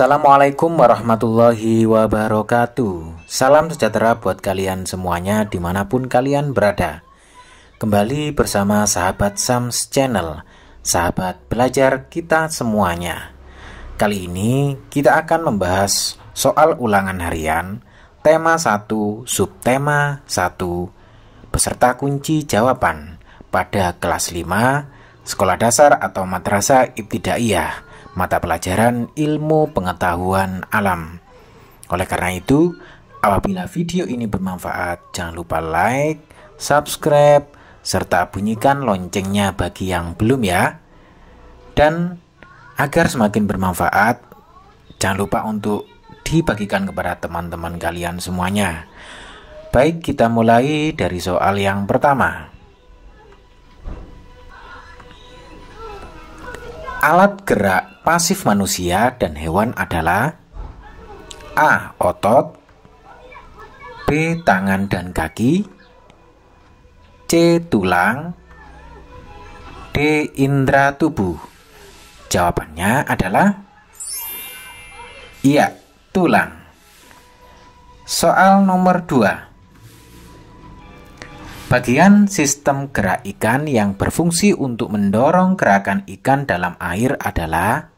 Assalamualaikum warahmatullahi wabarakatuh Salam sejahtera buat kalian semuanya dimanapun kalian berada Kembali bersama sahabat Sams Channel Sahabat belajar kita semuanya Kali ini kita akan membahas soal ulangan harian Tema 1, subtema 1 Beserta kunci jawaban pada kelas 5 Sekolah dasar atau madrasah ibtidaiyah mata pelajaran ilmu pengetahuan alam. Oleh karena itu, apabila video ini bermanfaat, jangan lupa like, subscribe, serta bunyikan loncengnya bagi yang belum ya. Dan agar semakin bermanfaat, jangan lupa untuk dibagikan kepada teman-teman kalian semuanya. Baik, kita mulai dari soal yang pertama. Alat gerak pasif manusia dan hewan adalah A. Otot B. Tangan dan kaki C. Tulang D. Indra tubuh Jawabannya adalah Iya, tulang Soal nomor 2 Bagian sistem gerak ikan yang berfungsi untuk mendorong gerakan ikan dalam air adalah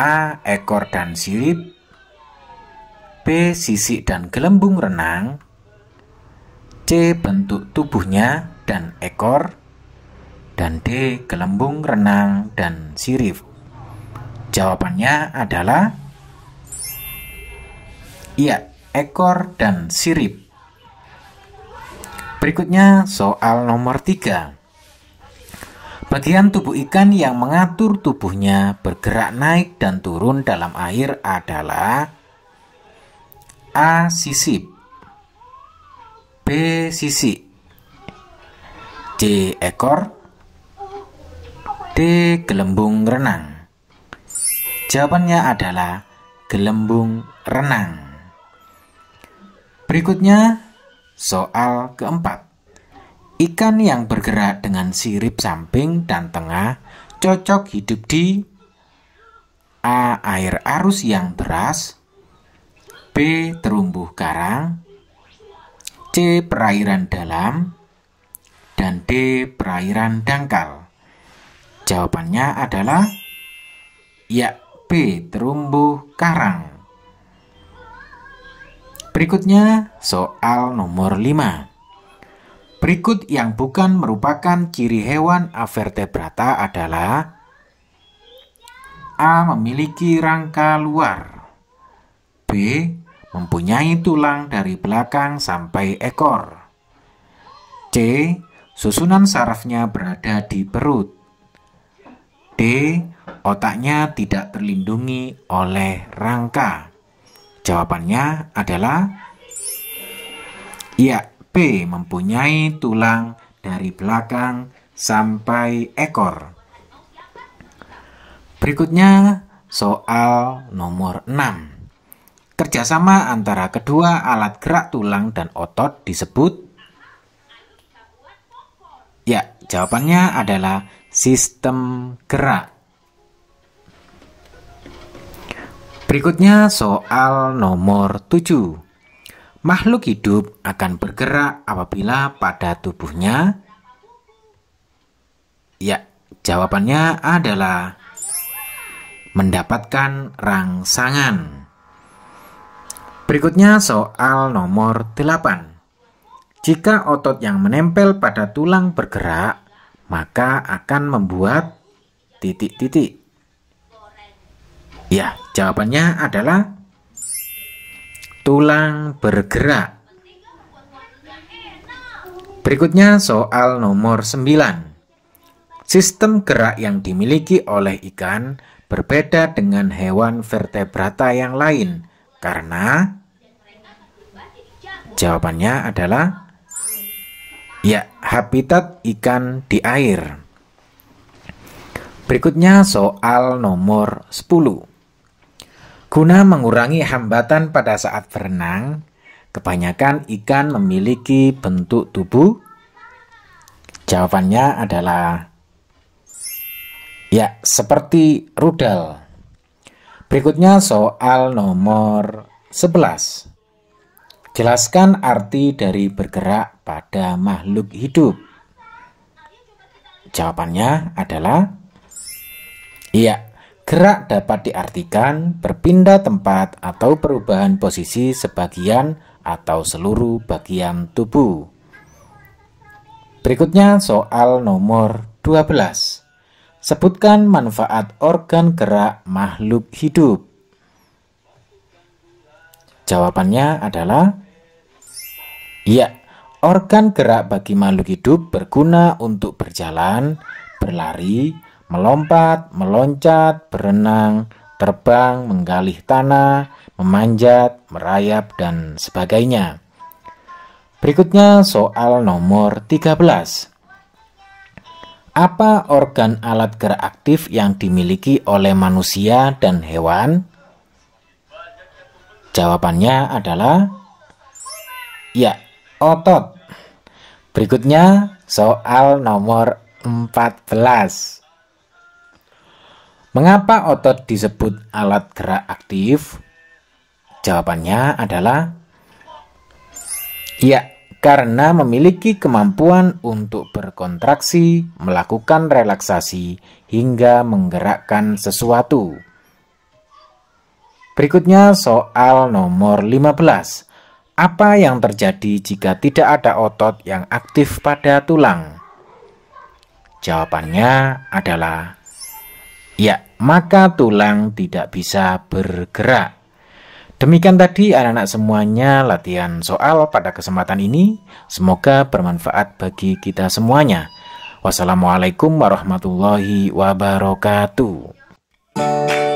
A. Ekor dan sirip B. Sisik dan gelembung renang C. Bentuk tubuhnya dan ekor dan D. Gelembung renang dan sirip Jawabannya adalah Iya, ekor dan sirip Berikutnya soal nomor 3. Bagian tubuh ikan yang mengatur tubuhnya bergerak naik dan turun dalam air adalah A. Sisip B. Sisi C. Ekor D. Gelembung renang Jawabannya adalah gelembung renang Berikutnya Soal keempat. Ikan yang bergerak dengan sirip samping dan tengah cocok hidup di A. air arus yang deras, B. terumbu karang, C. perairan dalam, dan D. perairan dangkal. Jawabannya adalah ya B. terumbu karang. Berikutnya soal nomor 5. Berikut yang bukan merupakan ciri hewan avertebrata adalah A. Memiliki rangka luar B. Mempunyai tulang dari belakang sampai ekor C. Susunan sarafnya berada di perut D. Otaknya tidak terlindungi oleh rangka Jawabannya adalah Ya, B mempunyai tulang dari belakang sampai ekor. Berikutnya soal nomor 6. Kerjasama antara kedua alat gerak tulang dan otot disebut Ya, jawabannya adalah sistem gerak. Berikutnya soal nomor 7. Makhluk hidup akan bergerak apabila pada tubuhnya Ya, jawabannya adalah mendapatkan rangsangan. Berikutnya soal nomor 8. Jika otot yang menempel pada tulang bergerak, maka akan membuat titik-titik. Ya, jawabannya adalah tulang bergerak. Berikutnya soal nomor 9. Sistem gerak yang dimiliki oleh ikan berbeda dengan hewan vertebrata yang lain karena jawabannya adalah ya habitat ikan di air. Berikutnya soal nomor 10. Guna mengurangi hambatan pada saat berenang, kebanyakan ikan memiliki bentuk tubuh? Jawabannya adalah ya, seperti rudal. Berikutnya soal nomor 11. Jelaskan arti dari bergerak pada makhluk hidup. Jawabannya adalah iya, Gerak dapat diartikan berpindah tempat atau perubahan posisi sebagian atau seluruh bagian tubuh. Berikutnya soal nomor 12. Sebutkan manfaat organ gerak makhluk hidup. Jawabannya adalah Iya, organ gerak bagi makhluk hidup berguna untuk berjalan, berlari, melompat, meloncat, berenang, terbang, menggali tanah, memanjat, merayap, dan sebagainya. Berikutnya soal nomor 13. Apa organ alat gerak aktif yang dimiliki oleh manusia dan hewan? Jawabannya adalah ya, otot. Berikutnya soal nomor 14. Mengapa otot disebut alat gerak aktif? Jawabannya adalah ya, karena memiliki kemampuan untuk berkontraksi, melakukan relaksasi, hingga menggerakkan sesuatu. Berikutnya soal nomor 15. Apa yang terjadi jika tidak ada otot yang aktif pada tulang? Jawabannya adalah Ya, maka tulang tidak bisa bergerak. Demikian tadi anak-anak semuanya latihan soal pada kesempatan ini. Semoga bermanfaat bagi kita semuanya. Wassalamualaikum warahmatullahi wabarakatuh.